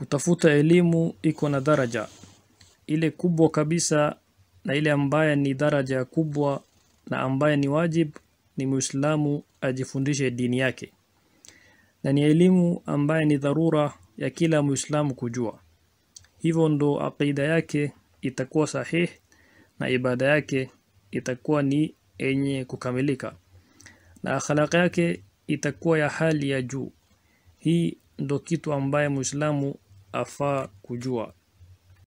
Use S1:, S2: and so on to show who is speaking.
S1: Kutafuta elimu iko na daraja ile kubwa kabisa na ile ambaye ni daraja kubwa na ambaye ni wajib ni Muislamu ajifundishe dini yake na ni elimu ambaye ni dharura ya kila Muislamu kujua. Hivyo ndo aqida yake itakuwa sahih na ibada yake itakuwa ni yenye kukamilika na akhlaq yake itakuwa ya hali ya juu. Hii ndo kitu ambaye Muislamu afaa kujua